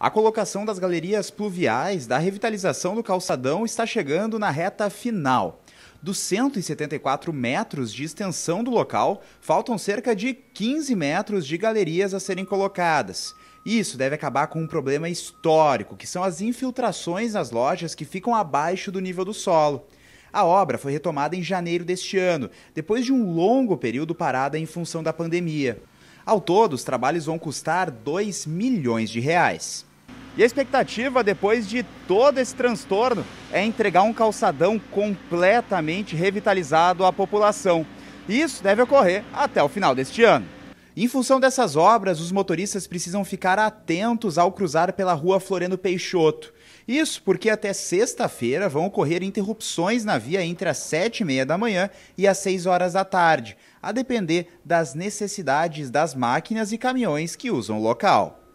A colocação das galerias pluviais da revitalização do calçadão está chegando na reta final. Dos 174 metros de extensão do local, faltam cerca de 15 metros de galerias a serem colocadas. Isso deve acabar com um problema histórico, que são as infiltrações nas lojas que ficam abaixo do nível do solo. A obra foi retomada em janeiro deste ano, depois de um longo período parada em função da pandemia. Ao todo, os trabalhos vão custar 2 milhões de reais. E a expectativa, depois de todo esse transtorno, é entregar um calçadão completamente revitalizado à população. Isso deve ocorrer até o final deste ano. Em função dessas obras, os motoristas precisam ficar atentos ao cruzar pela rua Florendo Peixoto. Isso porque até sexta-feira vão ocorrer interrupções na via entre as 7 e meia da manhã e as 6 horas da tarde, a depender das necessidades das máquinas e caminhões que usam o local.